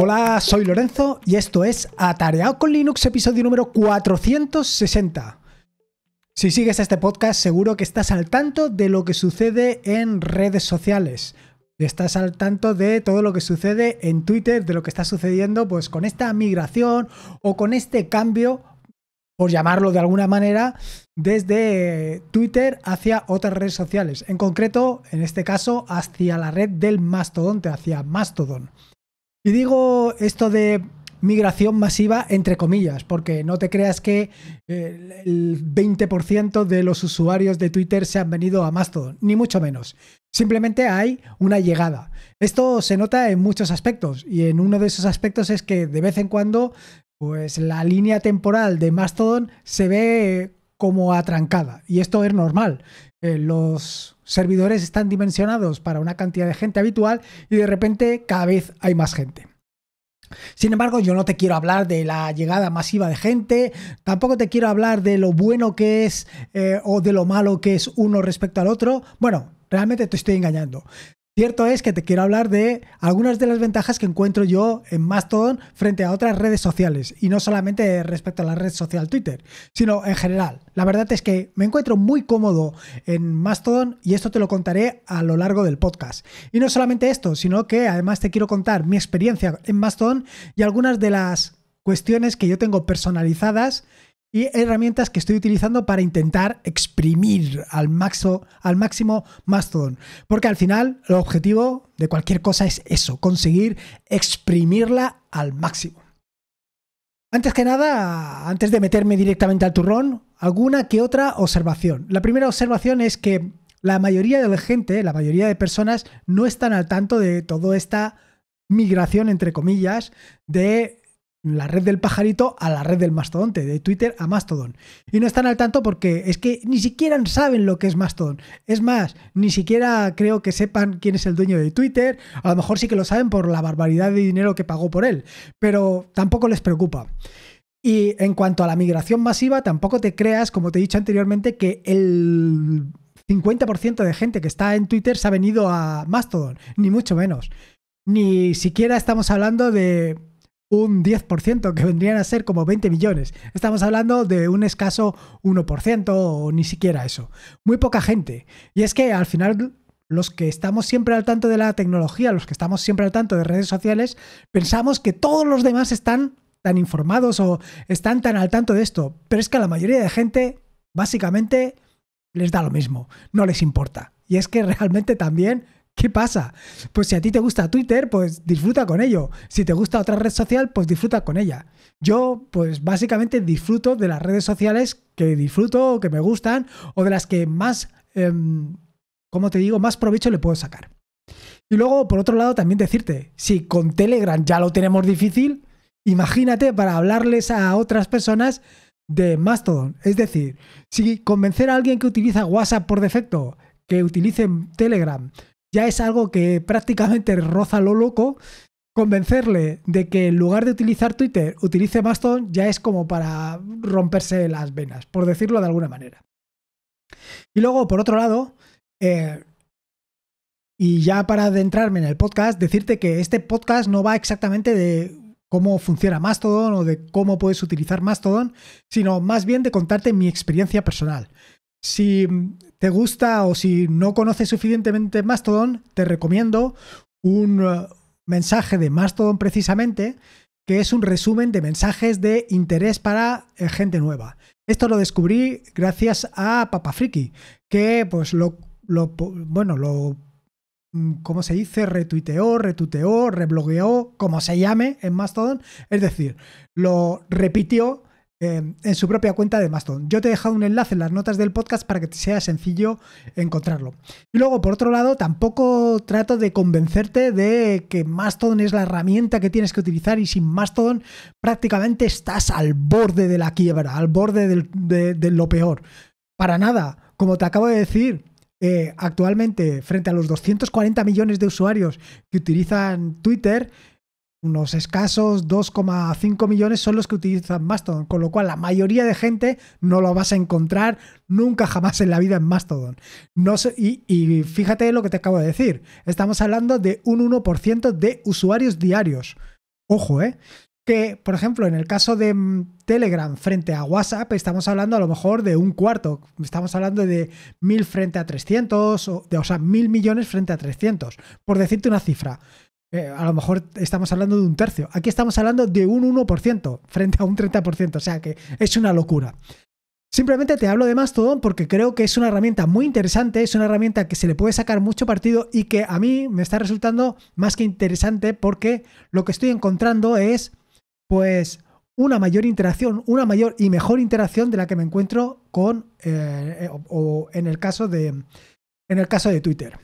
Hola, soy Lorenzo y esto es Atareado con Linux, episodio número 460. Si sigues este podcast, seguro que estás al tanto de lo que sucede en redes sociales. Estás al tanto de todo lo que sucede en Twitter, de lo que está sucediendo pues con esta migración o con este cambio por llamarlo de alguna manera, desde Twitter hacia otras redes sociales. En concreto, en este caso, hacia la red del mastodonte, hacia Mastodon. Y digo esto de migración masiva entre comillas, porque no te creas que eh, el 20% de los usuarios de Twitter se han venido a Mastodon, ni mucho menos. Simplemente hay una llegada. Esto se nota en muchos aspectos y en uno de esos aspectos es que de vez en cuando pues la línea temporal de Mastodon se ve como atrancada. Y esto es normal. Eh, los servidores están dimensionados para una cantidad de gente habitual y de repente cada vez hay más gente. Sin embargo, yo no te quiero hablar de la llegada masiva de gente, tampoco te quiero hablar de lo bueno que es eh, o de lo malo que es uno respecto al otro. Bueno, realmente te estoy engañando. Cierto es que te quiero hablar de algunas de las ventajas que encuentro yo en Mastodon frente a otras redes sociales, y no solamente respecto a la red social Twitter, sino en general. La verdad es que me encuentro muy cómodo en Mastodon y esto te lo contaré a lo largo del podcast. Y no solamente esto, sino que además te quiero contar mi experiencia en Mastodon y algunas de las cuestiones que yo tengo personalizadas y herramientas que estoy utilizando para intentar exprimir al, al máximo Mastodon. Porque al final el objetivo de cualquier cosa es eso, conseguir exprimirla al máximo. Antes que nada, antes de meterme directamente al turrón, alguna que otra observación. La primera observación es que la mayoría de la gente, la mayoría de personas, no están al tanto de toda esta migración, entre comillas, de la red del pajarito a la red del mastodonte, de Twitter a Mastodon. Y no están al tanto porque es que ni siquiera saben lo que es Mastodon. Es más, ni siquiera creo que sepan quién es el dueño de Twitter. A lo mejor sí que lo saben por la barbaridad de dinero que pagó por él, pero tampoco les preocupa. Y en cuanto a la migración masiva, tampoco te creas, como te he dicho anteriormente, que el 50% de gente que está en Twitter se ha venido a Mastodon, ni mucho menos. Ni siquiera estamos hablando de un 10%, que vendrían a ser como 20 millones. Estamos hablando de un escaso 1% o ni siquiera eso. Muy poca gente. Y es que al final los que estamos siempre al tanto de la tecnología, los que estamos siempre al tanto de redes sociales, pensamos que todos los demás están tan informados o están tan al tanto de esto. Pero es que a la mayoría de gente, básicamente, les da lo mismo, no les importa. Y es que realmente también ¿Qué pasa? Pues si a ti te gusta Twitter, pues disfruta con ello. Si te gusta otra red social, pues disfruta con ella. Yo, pues básicamente disfruto de las redes sociales que disfruto o que me gustan o de las que más, em, como te digo, más provecho le puedo sacar. Y luego, por otro lado, también decirte, si con Telegram ya lo tenemos difícil, imagínate para hablarles a otras personas de Mastodon. Es decir, si convencer a alguien que utiliza WhatsApp por defecto que utilice Telegram ya es algo que prácticamente roza lo loco. Convencerle de que en lugar de utilizar Twitter utilice Mastodon ya es como para romperse las venas, por decirlo de alguna manera. Y luego, por otro lado, eh, y ya para adentrarme en el podcast, decirte que este podcast no va exactamente de cómo funciona Mastodon o de cómo puedes utilizar Mastodon, sino más bien de contarte mi experiencia personal. Si te gusta o si no conoces suficientemente Mastodon, te recomiendo un eh, mensaje de Mastodon precisamente, que es un resumen de mensajes de interés para eh, gente nueva. Esto lo descubrí gracias a friki que pues lo, bueno, lo mm, ¿cómo se dice? Retuiteó, retuiteó, reblogueó, como se llame en Mastodon. Es decir, lo repitió Em, en su propia cuenta de Mastodon. Yo te he dejado un enlace en las notas del podcast para que te sea sencillo encontrarlo. Y luego, por otro lado, tampoco trato de convencerte de que Mastodon es la herramienta que tienes que utilizar y sin Mastodon prácticamente estás al borde de la quiebra, al borde de, lo peor. Para nada, como te acabo de decir, eh, actualmente, frente a los 240 millones de usuarios que utilizan Twitter, unos escasos 2,5 millones son los que utilizan Mastodon, con lo cual la mayoría de gente no lo vas a encontrar nunca jamás en la vida en Mastodon. No y, fíjate lo que te acabo de decir. Estamos hablando de un 1% de usuarios diarios. Ojo, ¿eh? Que, por ejemplo, en el caso de mm, Telegram frente a WhatsApp, estamos hablando a lo mejor de un cuarto. Estamos hablando de mil frente a 300, o, de, o sea, mil millones frente a 300, por decirte una cifra. Eh, a lo mejor estamos hablando de un tercio. Aquí estamos hablando de un 1% frente a un 30%, o sea que es una locura. Simplemente te hablo de Mastodon porque creo que es una herramienta muy interesante, es una herramienta que se le puede sacar mucho partido y que a mí me está resultando más que interesante porque lo que estoy encontrando es pues una mayor interacción, una mayor y mejor interacción de la que me encuentro con eh, eh, o, o en el caso de en el caso de Twitter.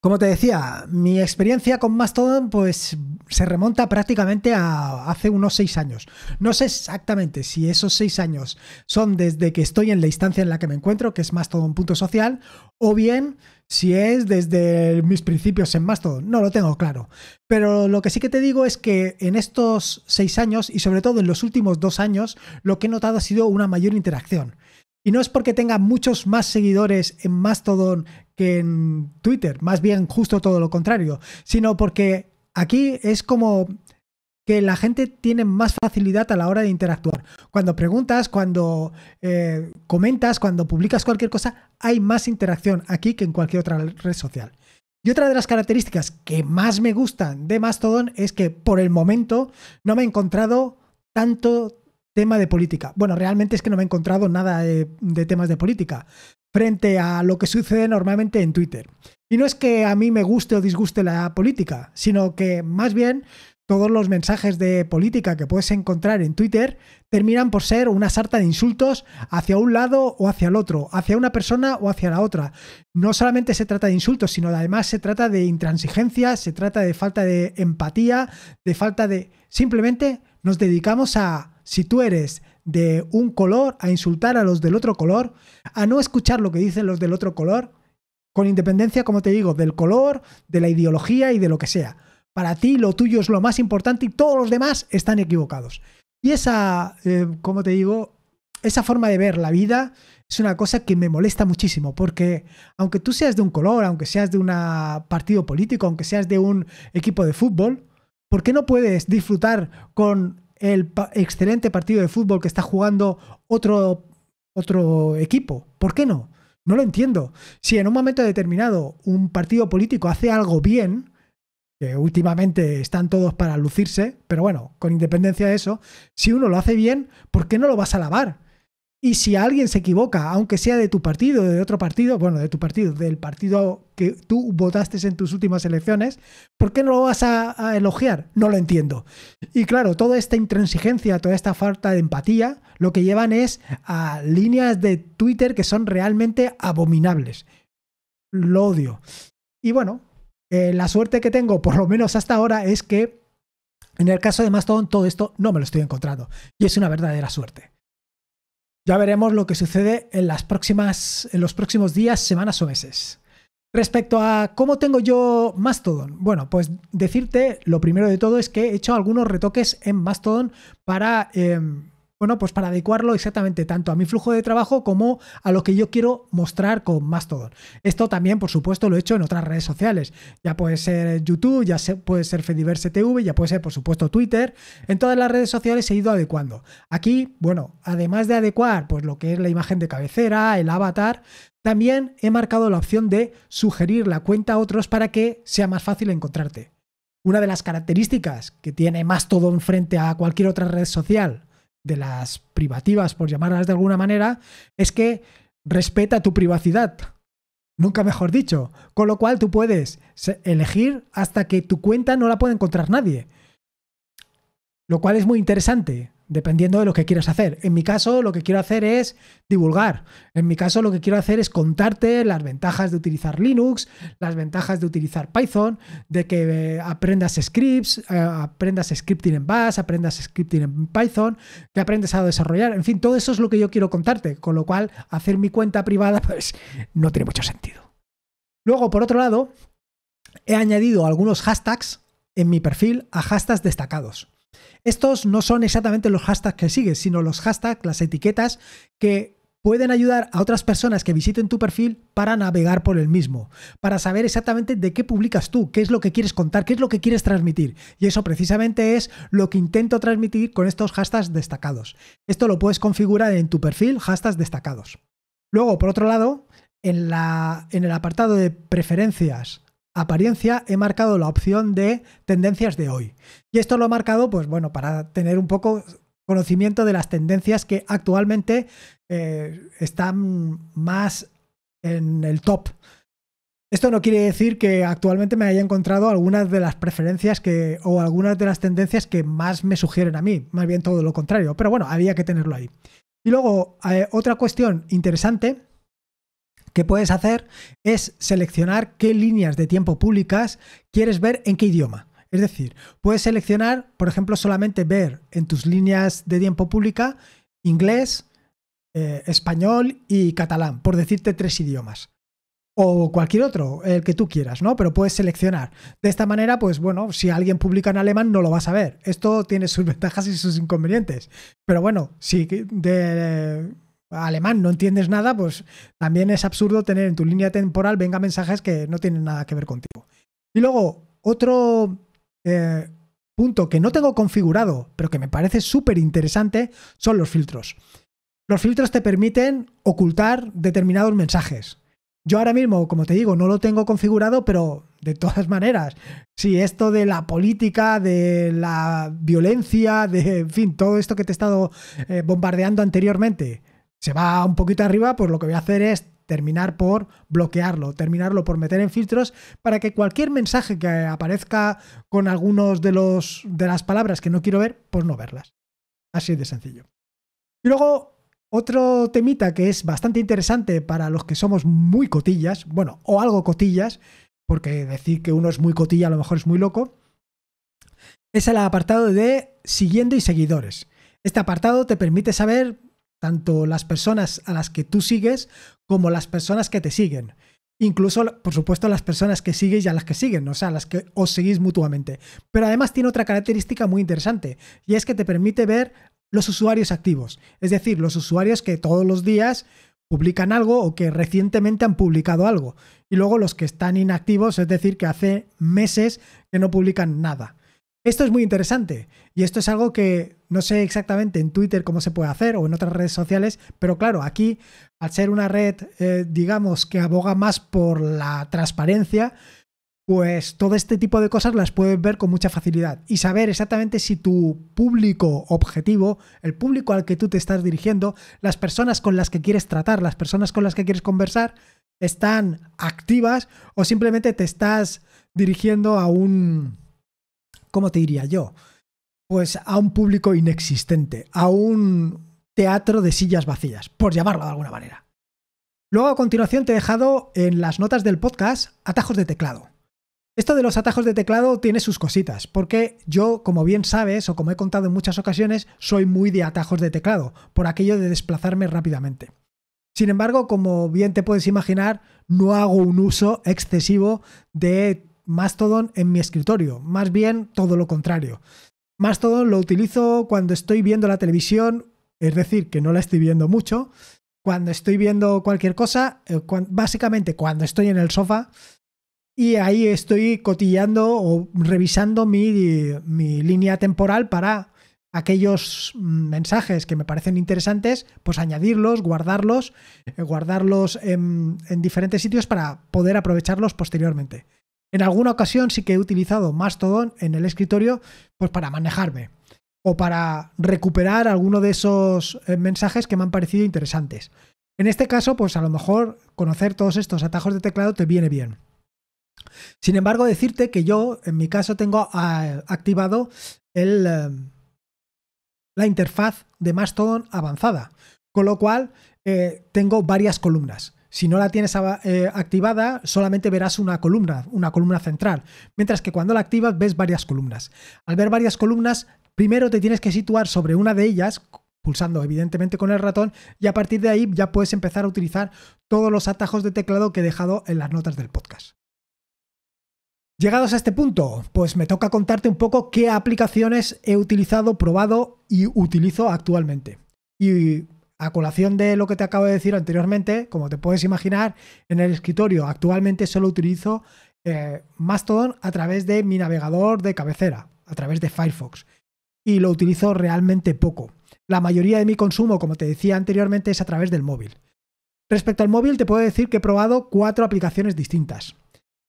Como te decía, mi experiencia con Mastodon pues se remonta prácticamente a hace unos seis años. No sé exactamente si esos seis años son desde que estoy en la instancia en la que me encuentro, que es mastodon.social, o bien si es desde mis principios en Mastodon. No lo tengo claro. Pero lo que sí que te digo es que en estos seis años y sobre todo en los últimos dos años, lo que he notado ha sido una mayor interacción. Y no es porque tenga muchos más seguidores en Mastodon que en Twitter, más bien justo todo lo contrario, sino porque aquí es como que la gente tiene más facilidad a la hora de interactuar. Cuando preguntas, cuando eh, comentas, cuando publicas cualquier cosa, hay más interacción aquí que en cualquier otra red social. Y otra de las características que más me gustan de Mastodon es que por el momento no me he encontrado tanto tema de política. Bueno, realmente es que no me he encontrado nada de, temas de política frente a lo que sucede normalmente en Twitter. Y no es que a mí me guste o disguste la política, sino que más bien todos los mensajes de política que puedes encontrar en Twitter terminan por ser una sarta de insultos hacia un lado o hacia el otro, hacia una persona o hacia la otra. No solamente se trata de insultos, sino además se trata de intransigencia, se trata de falta de empatía, de falta de... Simplemente nos dedicamos a si tú eres de un color, a insultar a los del otro color, a no escuchar lo que dicen los del otro color, con independencia, como te digo, del color, de la ideología y de lo que sea. Para ti lo tuyo es lo más importante y todos los demás están equivocados. Y esa, eh, como te digo, esa forma de ver la vida es una cosa que me molesta muchísimo, porque aunque tú seas de un color, aunque seas de un partido político, aunque seas de un equipo de fútbol, ¿por qué no puedes disfrutar con el excelente partido de fútbol que está jugando otro, otro equipo. ¿Por qué no? No lo entiendo. Si en un momento determinado un partido político hace algo bien, que últimamente están todos para lucirse, pero bueno, con independencia de eso, si uno lo hace bien, ¿por qué no lo vas a lavar? Y si alguien se equivoca, aunque sea de tu partido, de otro partido, bueno, de tu partido, del partido que tú votaste en tus últimas elecciones, ¿por qué no lo vas a, elogiar? No lo entiendo. Y claro, toda esta intransigencia, toda esta falta de empatía, lo que llevan es a líneas de Twitter que son realmente abominables. Lo odio. Y bueno, eh, la suerte que tengo, por lo menos hasta ahora, es que en el caso de Mastodon todo esto no me lo estoy encontrando. Y es una verdadera suerte. Ya veremos lo que sucede en, las próximas, en los próximos días, semanas o meses. Respecto a cómo tengo yo Mastodon, bueno, pues decirte lo primero de todo es que he hecho algunos retoques en Mastodon para... Em, bueno, pues para adecuarlo exactamente tanto a mi flujo de trabajo como a lo que yo quiero mostrar con Mastodon. Esto también, por supuesto, lo he hecho en otras redes sociales. Ya puede ser YouTube, ya puede ser Fediverse TV, ya puede ser, por supuesto, Twitter. En todas las redes sociales he ido adecuando. Aquí, bueno, además de adecuar pues lo que es la imagen de cabecera, el avatar, también he marcado la opción de sugerir la cuenta a otros para que sea más fácil encontrarte. Una de las características que tiene Mastodon frente a cualquier otra red social, de las privativas, por llamarlas de alguna manera, es que respeta tu privacidad. Nunca mejor dicho. Con lo cual tú puedes elegir hasta que tu cuenta no la pueda encontrar nadie. Lo cual es muy interesante dependiendo de lo que quieras hacer. En mi caso, lo que quiero hacer es divulgar. En mi caso, lo que quiero hacer es contarte las ventajas de utilizar Linux, las ventajas de utilizar Python, de que eh, aprendas scripts, eh, aprendas scripting en Bash, aprendas scripting en Python, que aprendes a desarrollar. En fin, todo eso es lo que yo quiero contarte, con lo cual hacer mi cuenta privada pues no tiene mucho sentido. Luego, por otro lado, he añadido algunos hashtags en mi perfil a hashtags destacados. Estos no son exactamente los hashtags que sigues, sino los hashtags, las etiquetas que pueden ayudar a otras personas que visiten tu perfil para navegar por el mismo, para saber exactamente de qué publicas tú, qué es lo que quieres contar, qué es lo que quieres transmitir. Y eso precisamente es lo que intento transmitir con estos hashtags destacados. Esto lo puedes configurar en tu perfil, hashtags destacados. Luego, por otro lado, en, en el apartado de preferencias apariencia he marcado la opción de tendencias de hoy. Y esto lo he marcado, pues bueno, para tener un poco conocimiento de las tendencias que actualmente eh, están más en el top. Esto no quiere decir que actualmente me haya encontrado algunas de las preferencias que, o algunas de las tendencias que más me sugieren a mí, más bien todo lo contrario, pero bueno, había que tenerlo ahí. Y luego, eh, otra cuestión interesante que puedes hacer es seleccionar qué líneas de tiempo públicas quieres ver en qué idioma. Es decir, puedes seleccionar, por ejemplo, solamente ver en tus líneas de tiempo pública inglés, eh, español y catalán, por decirte tres idiomas. O cualquier otro, el que tú quieras, ¿no? Pero puedes seleccionar. De esta manera, pues bueno, si alguien publica en alemán no lo vas a ver. Esto tiene sus ventajas y sus inconvenientes. Pero bueno, si de, alemán no entiendes nada, pues también es absurdo tener en tu línea temporal venga mensajes que no tienen nada que ver contigo. Y luego, otro eh, punto que no tengo configurado, pero que me parece súper interesante, son los filtros. Los filtros te permiten ocultar determinados mensajes. Yo ahora mismo, como te digo, no lo tengo configurado, pero de todas maneras, si esto de la política, de la violencia, de, en fin, todo esto que te he estado eh, bombardeando anteriormente, se va un poquito arriba, pues lo que voy a hacer es terminar por bloquearlo, terminarlo por meter en filtros para que cualquier mensaje que aparezca con algunos de los de las palabras que no quiero ver, pues no verlas. Así de sencillo. Y luego otro temita que es bastante interesante para los que somos muy cotillas, bueno, o algo cotillas, porque decir que uno es muy cotilla a lo mejor es muy loco, es el apartado de siguiendo y seguidores. Este apartado te permite saber tanto las personas a las que tú sigues como las personas que te siguen. Incluso, por supuesto, las personas que sigues y a las que siguen, o sea, las que os seguís mutuamente. Pero además tiene otra característica muy interesante, y es que te permite ver los usuarios activos, es decir, los usuarios que todos los días publican algo o que recientemente han publicado algo, y luego los que están inactivos, es decir, que hace meses que no publican nada. Esto es muy interesante y esto es algo que no sé exactamente en Twitter cómo se puede hacer o en otras redes sociales, pero claro, aquí al ser una red, eh, digamos, que aboga más por la transparencia, pues todo este tipo de cosas las puedes ver con mucha facilidad y saber exactamente si tu público objetivo, el público al que tú te estás dirigiendo, las personas con las que quieres tratar, las personas con las que quieres conversar, están activas o simplemente te estás dirigiendo a un ¿cómo te diría yo? Pues a un público inexistente, a un teatro de sillas vacías, por llamarlo de alguna manera. Luego a continuación te he dejado en las notas del podcast atajos de teclado. Esto de los atajos de teclado tiene sus cositas, porque yo, como bien sabes o como he contado en muchas ocasiones, soy muy de atajos de teclado, por aquello de desplazarme rápidamente. Sin embargo, como bien te puedes imaginar, no hago un uso excesivo de Mastodon en mi escritorio, más bien todo lo contrario. Mastodon lo utilizo cuando estoy viendo la televisión, es decir, que no la estoy viendo mucho, cuando estoy viendo cualquier cosa, eh, básicamente cuando estoy en el sofá y ahí estoy cotillando o revisando mi, línea temporal para aquellos mm, mensajes que me parecen interesantes, pues añadirlos, guardarlos, eh, guardarlos en diferentes sitios para poder aprovecharlos posteriormente. En alguna ocasión sí que he utilizado Mastodon en el escritorio pues para manejarme o para recuperar alguno de esos eh, mensajes que me han parecido interesantes. En este caso, pues a lo mejor conocer todos estos atajos de teclado te viene bien. Sin embargo, decirte que yo, en mi caso, tengo ah, activado eh, la interfaz de Mastodon avanzada, con lo cual eh, tengo varias columnas. Si no la tienes eh, activada, solamente verás una columna, una columna central, mientras que cuando la activas ves varias columnas. Al ver varias columnas, primero te tienes que situar sobre una de ellas, pulsando evidentemente con el ratón, y a partir de ahí ya puedes empezar a utilizar todos los atajos de teclado que he dejado en las notas del podcast. Llegados a este punto, pues me toca contarte un poco qué aplicaciones he utilizado, probado y utilizo actualmente. Y a colación de lo que te acabo de decir anteriormente, como te puedes imaginar, en el escritorio actualmente solo utilizo eh, Mastodon a través de mi navegador de cabecera, a través de Firefox. Y lo utilizo realmente poco. La mayoría de mi consumo, como te decía anteriormente, es a través del móvil. Respecto al móvil, te puedo decir que he probado cuatro aplicaciones distintas.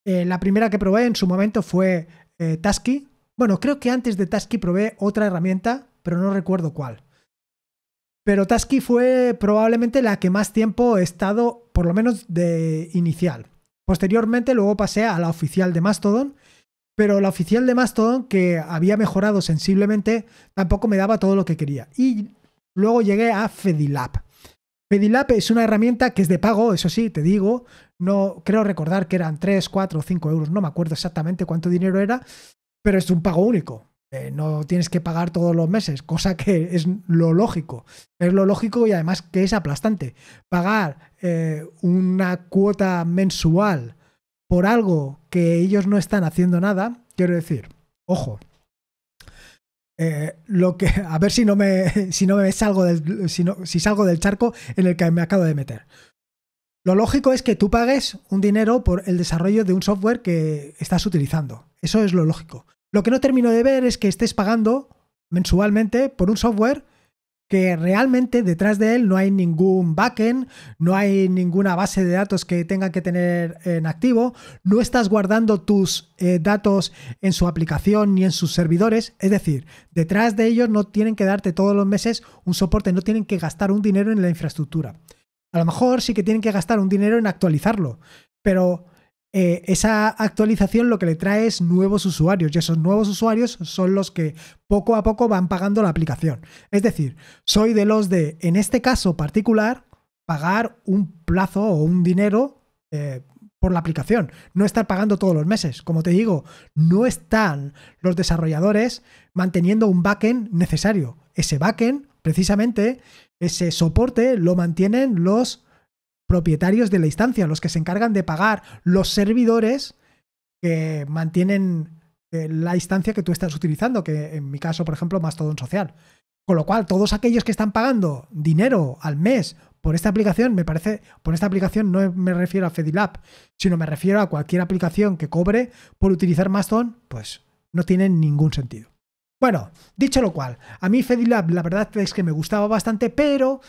Eh, la primera que probé en su momento fue eh, Tasky. Bueno, creo que antes de Tasky probé otra herramienta, pero no recuerdo cuál pero Tasky fue probablemente la que más tiempo he estado, por lo menos de inicial. Posteriormente luego pasé a la oficial de Mastodon, pero la oficial de Mastodon, que había mejorado sensiblemente, tampoco me daba todo lo que quería. Y luego llegué a Fedilab. Fedilab es una herramienta que es de pago, eso sí, te digo. No creo recordar que eran 3, 4 o 5 euros, no me acuerdo exactamente cuánto dinero era, pero es un pago único no tienes que pagar todos los meses, cosa que es lo lógico. Es lo lógico y además que es aplastante. Pagar eh, una cuota mensual por algo que ellos no están haciendo nada, quiero decir, ojo. Eh, lo que a ver si no me si no me si, no, si salgo del charco en el que me acabo de meter lo lógico es que tú pagues un dinero por el desarrollo de un software que estás utilizando eso es lo lógico lo que no termino de ver es que estés pagando mensualmente por un software que realmente detrás de él no hay ningún backend, no hay ninguna base de datos que tengan que tener en activo, no estás guardando tus eh, datos en su aplicación ni en sus servidores, es decir, detrás de ellos no tienen que darte todos los meses un soporte, no tienen que gastar un dinero en la infraestructura. A lo mejor sí que tienen que gastar un dinero en actualizarlo, pero eh, esa actualización lo que le trae es nuevos usuarios y esos nuevos usuarios son los que poco a poco van pagando la aplicación. Es decir, soy de los de, en este caso particular, pagar un plazo o un dinero eh, por la aplicación, no estar pagando todos los meses. Como te digo, no están los desarrolladores manteniendo un backend necesario. Ese backend, precisamente, ese soporte lo mantienen los propietarios de la instancia, los que se encargan de pagar los servidores que mantienen eh, la instancia que tú estás utilizando, que en mi caso, por ejemplo, Mastodon Social. Con lo cual, todos aquellos que están pagando dinero al mes por esta aplicación, me parece, por esta aplicación no me refiero a Fedilab, sino me refiero a cualquier aplicación que cobre por utilizar Mastodon, pues no tiene ningún sentido. Bueno, dicho lo cual, a mí Fedilab la verdad es que me gustaba bastante, pero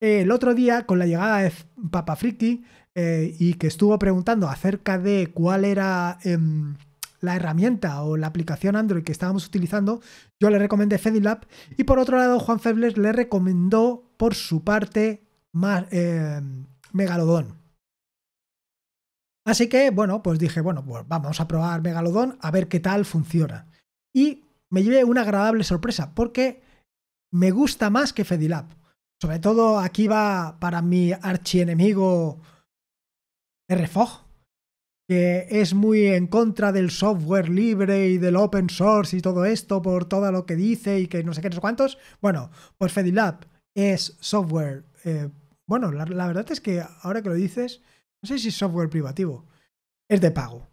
eh, el otro día, con la llegada de Papa Friki, eh, y que estuvo preguntando acerca de cuál era em, la herramienta o la aplicación Android que estábamos utilizando, yo le recomendé Fedilab y por otro lado Juan Febles le recomendó por su parte más, em, Así que bueno, pues dije, bueno, pues vamos a probar Megalodon a ver qué tal funciona. Y me llevé una agradable sorpresa porque me gusta más que Fedilab. Sobre todo aquí va para mi archienemigo RFOG, que es muy en contra del software libre y del open source y todo esto por todo lo que dice y que no sé qué, no sé cuántos. Bueno, pues Fedilab es software. Eh, bueno, la, la, verdad es que ahora que lo dices, no sé si es software privativo, es de pago.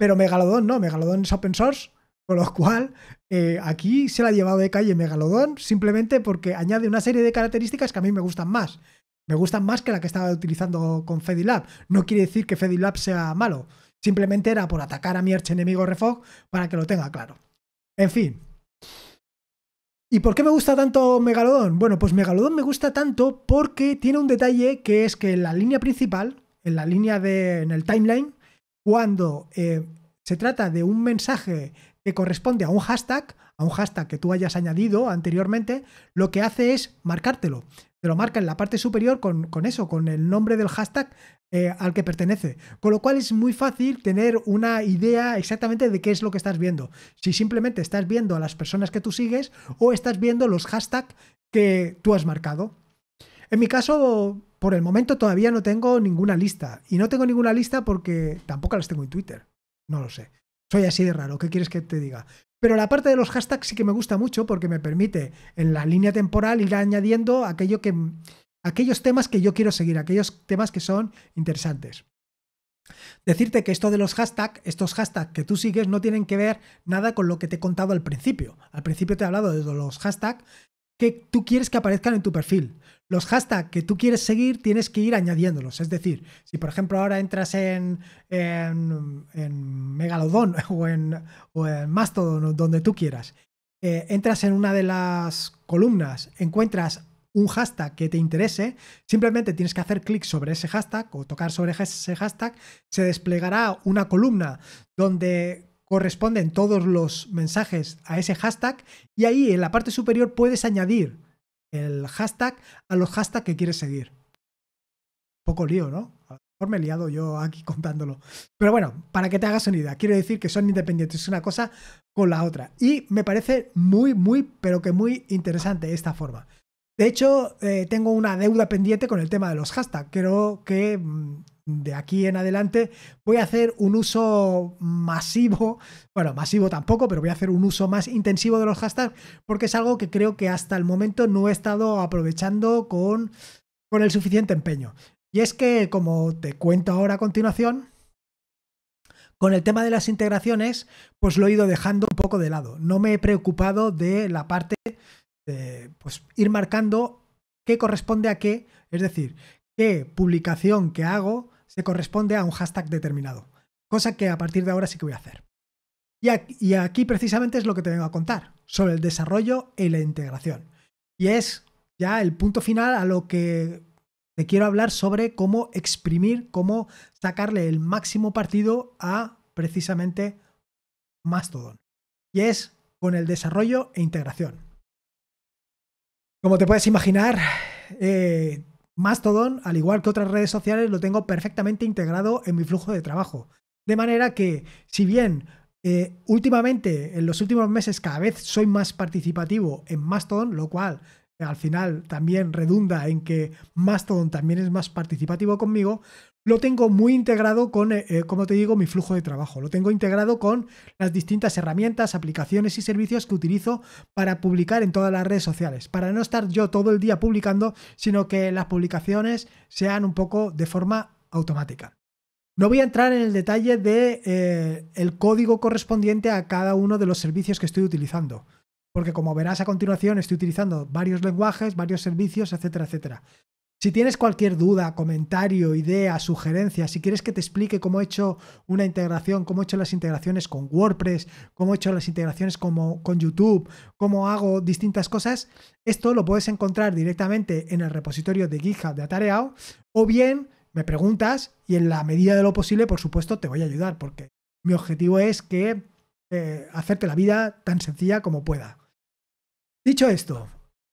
Pero Megalodon no, Megalodon es open source con lo cual, eh, aquí se la ha llevado de calle Megalodón simplemente porque añade una serie de características que a mí me gustan más. Me gustan más que la que estaba utilizando con Fedilab. No quiere decir que Fedilab sea malo. Simplemente era por atacar a mi enemigo Refog para que lo tenga claro. En fin. ¿Y por qué me gusta tanto Megalodon? Bueno, pues Megalodón me gusta tanto porque tiene un detalle que es que en la línea principal, en la línea de. en el timeline, cuando eh, se trata de un mensaje que corresponde a un hashtag, a un hashtag que tú hayas añadido anteriormente, lo que hace es marcártelo. Te lo marca en la parte superior con, eso, con el nombre del hashtag eh, al que pertenece. Con lo cual es muy fácil tener una idea exactamente de qué es lo que estás viendo. Si simplemente estás viendo a las personas que tú sigues o estás viendo los hashtags que tú has marcado. En mi caso, por el momento todavía no tengo ninguna lista. Y no tengo ninguna lista porque tampoco las tengo en Twitter. No lo sé. Soy así de raro, ¿qué quieres que te diga? Pero la parte de los hashtags sí que me gusta mucho porque me permite en la línea temporal ir añadiendo aquello que, aquellos temas que yo quiero seguir, aquellos temas que son interesantes. Decirte que esto de los hashtags, estos hashtags que tú sigues no tienen que ver nada con lo que te he contado al principio. Al principio te he hablado de los hashtags que tú quieres que aparezcan en tu perfil. Los hashtags que tú quieres seguir tienes que ir añadiéndolos. Es decir, si por ejemplo ahora entras en, en, Megalodon o en, o donde tú quieras, eh, entras en una de las columnas, encuentras un hashtag que te interese, simplemente tienes que hacer clic sobre ese hashtag o tocar sobre ese hashtag, se desplegará una columna donde corresponden todos los mensajes a ese hashtag y ahí en la parte superior puedes añadir el hashtag a los hashtags que quieres seguir. Un poco lío, ¿no? A lo mejor me he liado yo aquí contándolo. Pero bueno, para que te hagas una idea, quiero decir que son independientes una cosa con la otra. Y me parece muy, muy, pero que muy interesante esta forma. De hecho, eh, tengo una deuda pendiente con el tema de los hashtags. Creo que mm, de aquí en adelante voy a hacer un uso masivo, bueno, masivo tampoco, pero voy a hacer un uso más intensivo de los hashtags porque es algo que creo que hasta el momento no he estado aprovechando con, con el suficiente empeño. Y es que, como te cuento ahora a continuación, con el tema de las integraciones, pues lo he ido dejando un poco de lado. No me he preocupado de la parte de pues, ir marcando qué corresponde a qué, es decir, qué publicación que hago se corresponde a un hashtag determinado, cosa que a partir de ahora sí que voy a hacer. Y aquí precisamente es lo que te vengo a contar, sobre el desarrollo y la integración. Y es ya el punto final a lo que te quiero hablar sobre cómo exprimir, cómo sacarle el máximo partido a precisamente Mastodon. Y es con el desarrollo e integración. Como te puedes imaginar, eh, Mastodon, al igual que otras redes sociales, lo tengo perfectamente integrado en mi flujo de trabajo. De manera que, si bien eh, últimamente, en los últimos meses, cada vez soy más participativo en Mastodon, lo cual eh, al final también redunda en que Mastodon también es más participativo conmigo, lo tengo muy integrado con, eh, eh, como te digo, mi flujo de trabajo. Lo tengo integrado con las distintas herramientas, aplicaciones y servicios que utilizo para publicar en todas las redes sociales. Para no estar yo todo el día publicando, sino que las publicaciones sean un poco de forma automática. No voy a entrar en el detalle de eh, el código correspondiente a cada uno de los servicios que estoy utilizando, porque como verás a continuación estoy utilizando varios lenguajes, varios servicios, etcétera, etcétera. Si tienes cualquier duda, comentario, idea, sugerencia, si quieres que te explique cómo he hecho una integración, cómo he hecho las integraciones con WordPress, cómo he hecho las integraciones con YouTube, cómo hago distintas cosas, esto lo puedes encontrar directamente en el repositorio de GitHub de Atareao o bien me preguntas y en la medida de lo posible, por supuesto, te voy a ayudar porque mi objetivo es que eh, hacerte la vida tan sencilla como pueda. Dicho esto,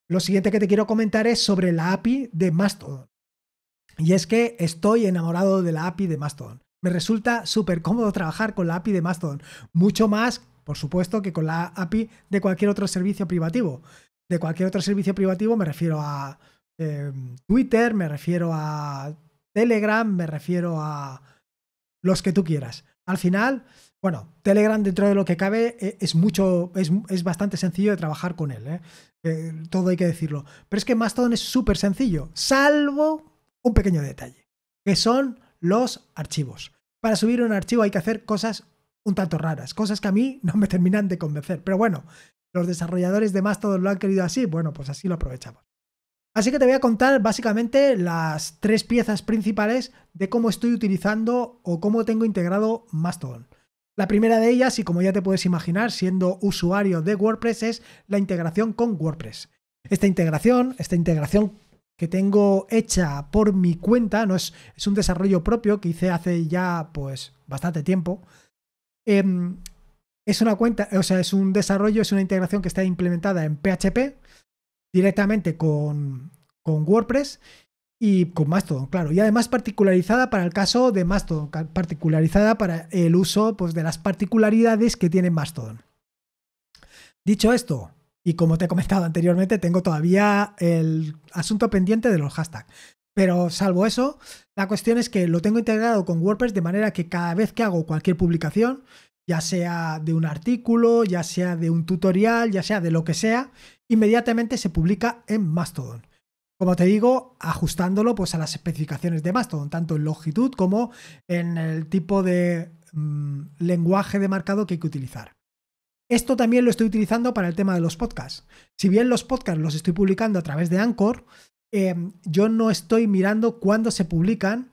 lo siguiente que te quiero comentar es sobre la API de Mastodon. Y es que estoy enamorado de la API de Mastodon. Me resulta súper cómodo trabajar con la API de Mastodon, mucho más, por supuesto, que con la API de cualquier otro servicio privativo. De cualquier otro servicio privativo me refiero a em, Twitter, me refiero a Telegram, me refiero a los que tú quieras. Al final, bueno, Telegram dentro de lo que cabe e, es mucho, es, bastante sencillo de trabajar con él, ¿eh? Eh, todo hay que decirlo. Pero es que Mastodon es súper sencillo, salvo un pequeño detalle, que son los archivos. Para subir un archivo hay que hacer cosas un tanto raras, cosas que a mí no me terminan de convencer. Pero bueno, los desarrolladores de Mastodon lo han querido así, bueno, pues así lo aprovechamos. Así que te voy a contar básicamente las tres piezas principales de cómo estoy utilizando o cómo tengo integrado Mastodon. La primera de ellas, y como ya te puedes imaginar siendo usuario de WordPress, es la integración con WordPress. Esta integración, esta integración que tengo hecha por mi cuenta, no es, un desarrollo propio que hice hace ya pues bastante tiempo. Em, es una cuenta, o sea, es un desarrollo, es una integración que está implementada en PHP directamente con, con WordPress y con Mastodon, claro. Y además particularizada para el caso de Mastodon, particularizada para el uso pues, de las particularidades que tiene Mastodon. Dicho esto, y como te he comentado anteriormente, tengo todavía el asunto pendiente de los hashtags. Pero salvo eso, la cuestión es que lo tengo integrado con WordPress de manera que cada vez que hago cualquier publicación, ya sea de un artículo, ya sea de un tutorial, ya sea de lo que sea, inmediatamente se publica en Mastodon como te digo, ajustándolo pues, a las especificaciones de Mastodon, tanto en longitud como en el tipo de mm, lenguaje de marcado que hay que utilizar. Esto también lo estoy utilizando para el tema de los podcasts. Si bien los podcasts los estoy publicando a través de Anchor, eh, yo no estoy mirando cuándo se publican.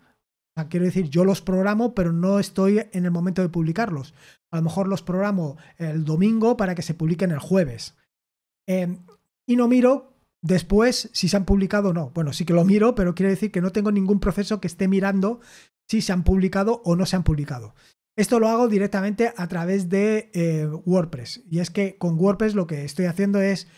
quiero decir, yo los programo, pero no estoy en el momento de publicarlos. A lo mejor los programo el domingo para que se publiquen el jueves. Eh, y no miro después si se han publicado o no. Bueno, sí que lo miro, pero quiere decir que no tengo ningún proceso que esté mirando si se han publicado o no se han publicado. Esto lo hago directamente a través de eh, WordPress. Y es que con WordPress lo que estoy haciendo es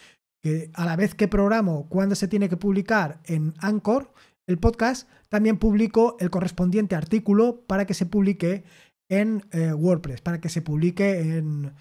que a la vez que programo cuando se tiene que publicar en Anchor, el podcast, también publico el correspondiente artículo para que se publique en eh, WordPress, para que se publique en,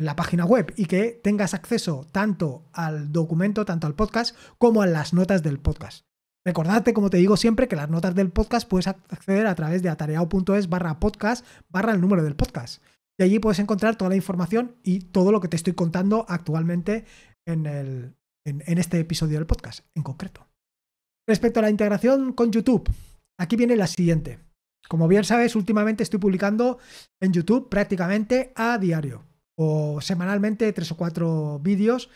en la página web y que tengas acceso tanto al documento, tanto al podcast, como a las notas del podcast. Recordarte, como te digo siempre, que las notas del podcast puedes acceder a través de atareado.es barra podcast barra el número del podcast. Y allí puedes encontrar toda la información y todo lo que te estoy contando actualmente en, el, en este episodio del podcast en concreto. Respecto a la integración con YouTube, aquí viene la siguiente. Como bien sabes, últimamente estoy publicando en YouTube prácticamente a diario o semanalmente tres o cuatro vídeos.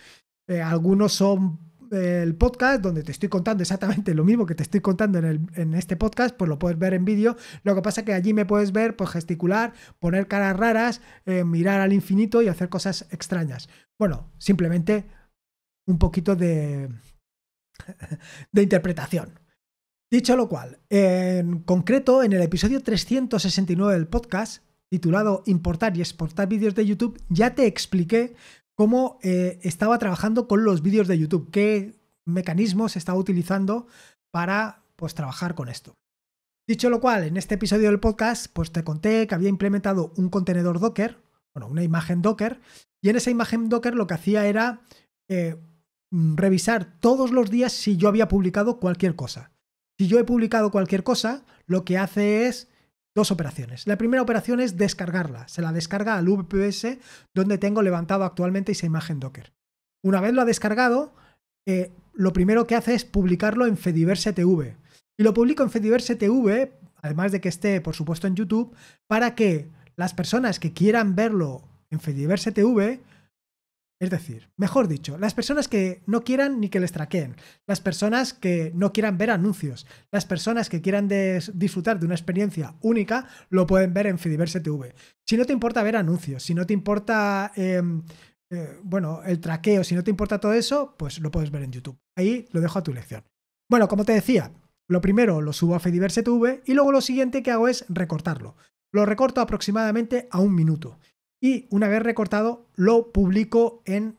Eh, algunos son el podcast donde te estoy contando exactamente lo mismo que te estoy contando en, este podcast, pues lo puedes ver en vídeo. Lo que pasa es que allí me puedes ver pues, gesticular, poner caras raras, eh, mirar al infinito y hacer cosas extrañas. Bueno, simplemente un poquito de, de interpretación. Dicho lo cual, en concreto, en el episodio 369 del podcast, titulado Importar y exportar vídeos de YouTube, ya te expliqué cómo eh, estaba trabajando con los vídeos de YouTube, qué mecanismos estaba utilizando para pues, trabajar con esto. Dicho lo cual, en este episodio del podcast, pues te conté que había implementado un contenedor Docker, bueno, una imagen Docker, y en esa imagen Docker lo que hacía era eh, revisar todos los días si yo había publicado cualquier cosa. Si yo he publicado cualquier cosa, lo que hace es dos operaciones. La primera operación es descargarla. Se la descarga al VPS donde tengo levantado actualmente esa imagen Docker. Una vez lo ha descargado, eh, lo primero que hace es publicarlo en Fediverse TV. Y lo publico en Fediverse TV, además de que esté, por supuesto, en YouTube, para que las personas que quieran verlo en Fediverse TV es decir, mejor dicho, las personas que no quieran ni que les traqueen, las personas que no quieran ver anuncios, las personas que quieran disfrutar de una experiencia única, lo pueden ver en Fediverse TV. Si no te importa ver anuncios, si no te importa, em, eh, bueno, el traqueo, si no te importa todo eso, pues lo puedes ver en YouTube. Ahí lo dejo a tu elección. Bueno, como te decía, lo primero lo subo a Fidiverse TV y luego lo siguiente que hago es recortarlo. Lo recorto aproximadamente a un minuto y una vez recortado lo publico en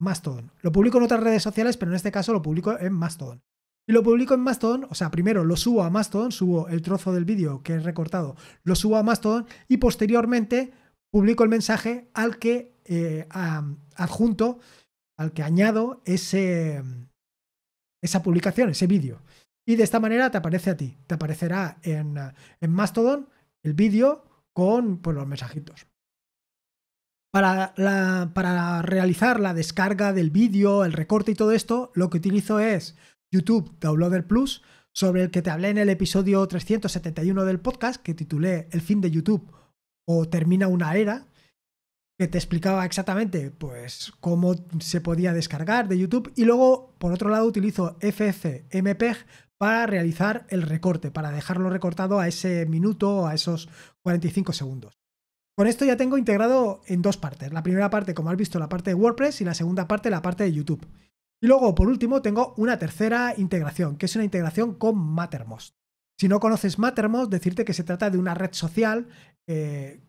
Mastodon. Lo publico en otras redes sociales, pero en este caso lo publico en Mastodon. Y lo publico en Mastodon, o sea, primero lo subo a Mastodon, subo el trozo del vídeo que he recortado, lo subo a Mastodon y posteriormente publico el mensaje al que eh, adjunto, al que añado ese, esa publicación, ese vídeo. Y de esta manera te aparece a ti, te aparecerá en, Mastodon el vídeo con pues, los mensajitos. Para, realizar la descarga del vídeo, el recorte y todo esto, lo que utilizo es YouTube Downloader Plus, sobre el que te hablé en el episodio 371 del podcast, que titulé El fin de YouTube o termina una era, que te explicaba exactamente pues cómo se podía descargar de YouTube y luego por otro lado utilizo FFmpeg para realizar el recorte, para dejarlo recortado a ese minuto o a esos 45 segundos. Con esto ya tengo integrado en dos partes. La primera parte, como has visto, la parte de WordPress y la segunda parte, la parte de YouTube. Y luego, por último, tengo una tercera integración, que es una integración con Mattermost. Si no conoces Mattermost, decirte que se trata de una red social eh,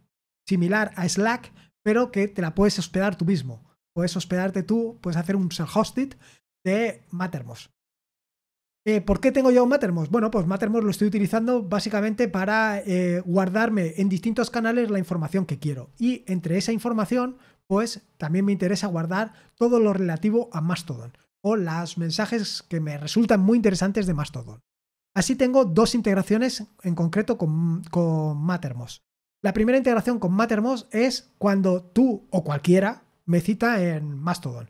similar a Slack, pero que te la puedes hospedar tú mismo. Puedes hospedarte tú, puedes hacer un self-hosted de Mattermost. Eh, ¿Por qué tengo yo Mattermost? Bueno, pues Mattermost lo estoy utilizando básicamente para eh, guardarme en distintos canales la información que quiero. Y entre esa información, pues también me interesa guardar todo lo relativo a Mastodon o los mensajes que me resultan muy interesantes de Mastodon. Así tengo dos integraciones en concreto con, con Mattermost. La primera integración con Mattermost es cuando tú o cualquiera me cita en Mastodon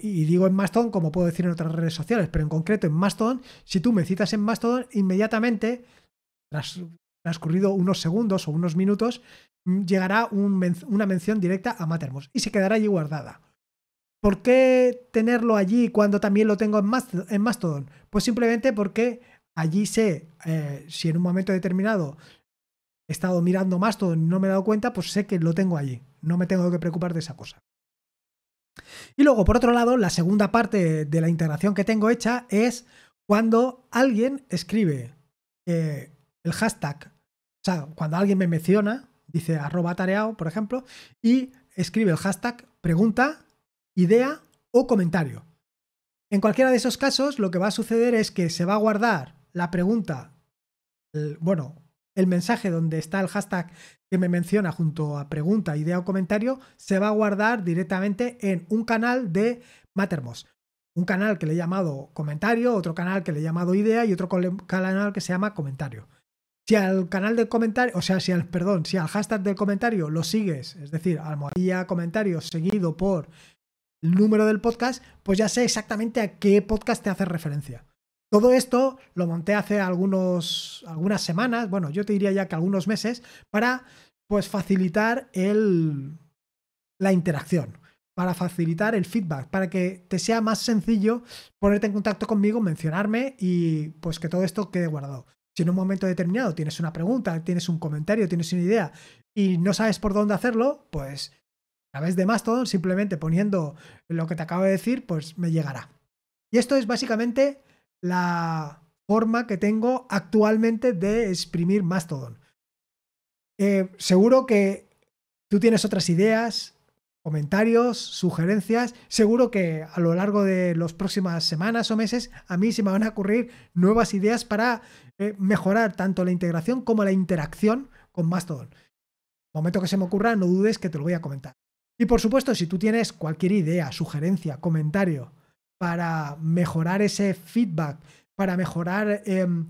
y digo en Mastodon como puedo decir en otras redes sociales, pero en concreto en Mastodon, si tú me citas en Mastodon, inmediatamente, tras transcurrido unos segundos o unos minutos, mm, llegará una mención directa a Matermos y se quedará allí guardada. ¿Por qué tenerlo allí cuando también lo tengo en, Mastodon? Pues simplemente porque allí sé eh, si en un momento determinado he estado mirando Mastodon y no me he dado cuenta, pues sé que lo tengo allí. No me tengo que preocupar de esa cosa. Y luego, por otro lado, la segunda parte de la integración que tengo hecha es cuando alguien escribe eh, el hashtag, o sea, cuando alguien me menciona, dice arroba tareao, por ejemplo, y escribe el hashtag pregunta, idea o comentario. En cualquiera de esos casos, lo que va a suceder es que se va a guardar la pregunta, bueno, el mensaje donde está el hashtag que me menciona junto a pregunta, idea o comentario, se va a guardar directamente en un canal de Mattermost. Un canal que le he llamado comentario, otro canal que le he llamado idea y otro canal que se llama comentario. Si al canal de comentario, o sea, si al, perdón, si al hashtag del comentario lo sigues, es decir, almohadilla comentario seguido por el número del podcast, pues ya sé exactamente a qué podcast te hace referencia. Todo esto lo monté hace algunos, algunas semanas, bueno, yo te diría ya que algunos meses, para pues facilitar el, la interacción, para facilitar el feedback, para que te sea más sencillo ponerte en contacto conmigo, mencionarme y pues que todo esto quede guardado. Si en un momento determinado tienes una pregunta, tienes un comentario, tienes una idea y no sabes por dónde hacerlo, pues a través de Mastodon, simplemente poniendo lo que te acabo de decir, pues me llegará. Y esto es básicamente la forma que tengo actualmente de exprimir Mastodon. Eh, seguro que tú tienes otras ideas, comentarios, sugerencias. Seguro que a lo largo de las próximas semanas o meses a mí se me van a ocurrir nuevas ideas para eh, mejorar tanto la integración como la interacción con Mastodon. Momento que se me ocurra, no dudes que te lo voy a comentar. Y por supuesto, si tú tienes cualquier idea, sugerencia, comentario, para mejorar ese feedback, para mejorar em,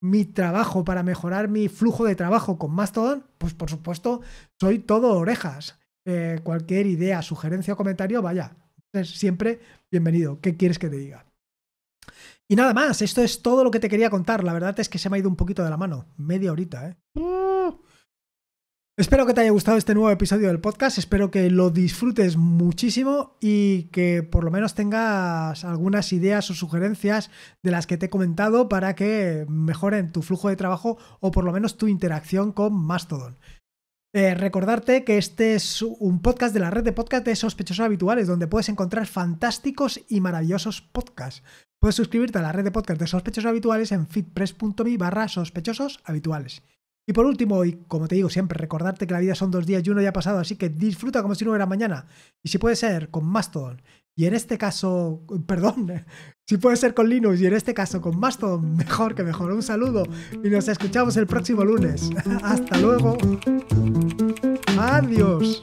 mi trabajo, para mejorar mi flujo de trabajo con Mastodon, pues por supuesto soy todo orejas. Eh, cualquier idea, sugerencia o comentario, vaya, es siempre bienvenido. ¿Qué quieres que te diga? Y nada más, esto es todo lo que te quería contar. La verdad es que se me ha ido un poquito de la mano, media horita, ¿eh? Espero que te haya gustado este nuevo episodio del podcast, espero que lo disfrutes muchísimo y que por lo menos tengas algunas ideas o sugerencias de las que te he comentado para que mejoren tu flujo de trabajo o por lo menos tu interacción con Mastodon. Eh, recordarte que este es un podcast de la red de podcast de sospechosos habituales, donde puedes encontrar fantásticos y maravillosos podcasts. Puedes suscribirte a la red de podcast de sospechosos habituales en fitpress.me barra sospechosos habituales. Y por último, y como te digo siempre, recordarte que la vida son dos días y uno ya ha pasado, así que disfruta como si no hubiera mañana. Y si puede ser con Mastodon, y en este caso, perdón, si puede ser con Linux y en este caso con Mastodon, mejor que mejor. Un saludo y nos escuchamos el próximo lunes. Hasta luego. Adiós.